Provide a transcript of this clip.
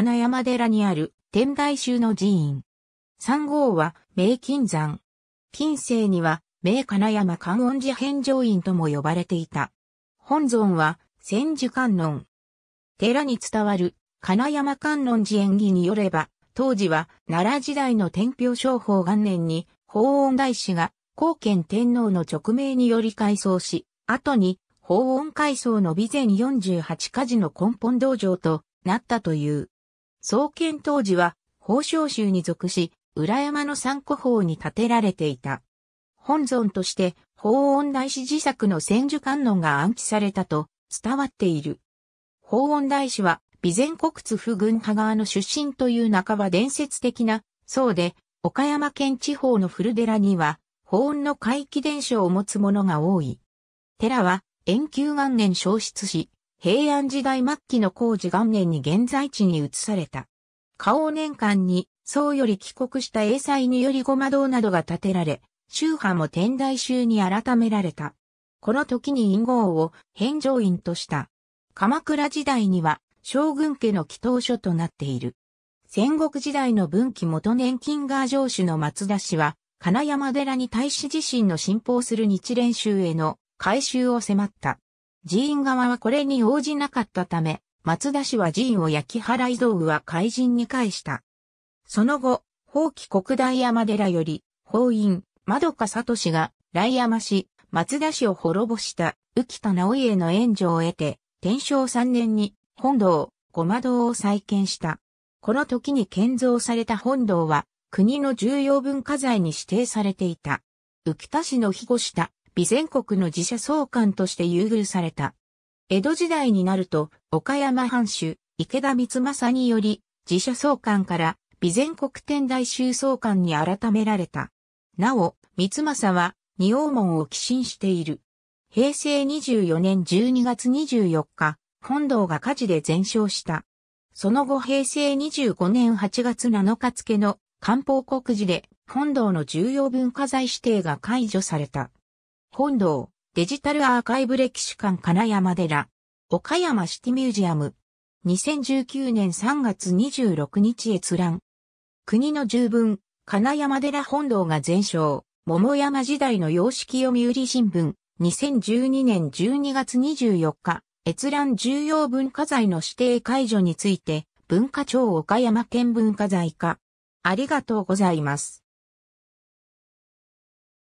金山寺にある天台宗の寺院。三号は名金山。近世には名金山観音寺返上院とも呼ばれていた。本尊は千手観音。寺に伝わる金山観音寺演技によれば、当時は奈良時代の天平商法元年に法恩大師が後見天皇の勅命により改装し、後に法恩改装の備前48家事の根本道場となったという。創建当時は、宝生州に属し、裏山の三古法に建てられていた。本尊として、法音大師自作の千手観音が暗記されたと伝わっている。法音大師は、備前国津府軍派側の出身という半ば伝説的な、そうで、岡山県地方の古寺には、法音の回帰伝承を持つ者が多い。寺は、延久元年消失し、平安時代末期の工事元年に現在地に移された。花王年間に、宋より帰国した英才によりごま堂などが建てられ、宗派も天台宗に改められた。この時に陰号を返上院とした。鎌倉時代には将軍家の祈祷所となっている。戦国時代の文紀元年金川城主の松田氏は、金山寺に大使自身の信奉する日蓮宗への改修を迫った。寺院側はこれに応じなかったため、松田氏は寺院を焼き払い道具は怪人に返した。その後、法規国大山寺より、法院、窓か里氏が、来山氏、松田氏を滅ぼした、浮田直家の援助を得て、天正3年に、本堂、ごま堂を再建した。この時に建造された本堂は、国の重要文化財に指定されていた。浮田氏の庇護した備前国の自社総監として優遇された。江戸時代になると、岡山藩主、池田光政により、自社総監から備前国天大宗総監に改められた。なお、光政は、二王門を寄進している。平成24年12月24日、本堂が火事で全焼した。その後平成25年8月7日付の官報告示で本堂の重要文化財指定が解除された。本堂、デジタルアーカイブ歴史館金山寺、岡山シティミュージアム、2019年3月26日閲覧。国の十分、金山寺本堂が全焼、桃山時代の様式読売新聞、2012年12月24日、閲覧重要文化財の指定解除について、文化庁岡山県文化財課。ありがとうございます。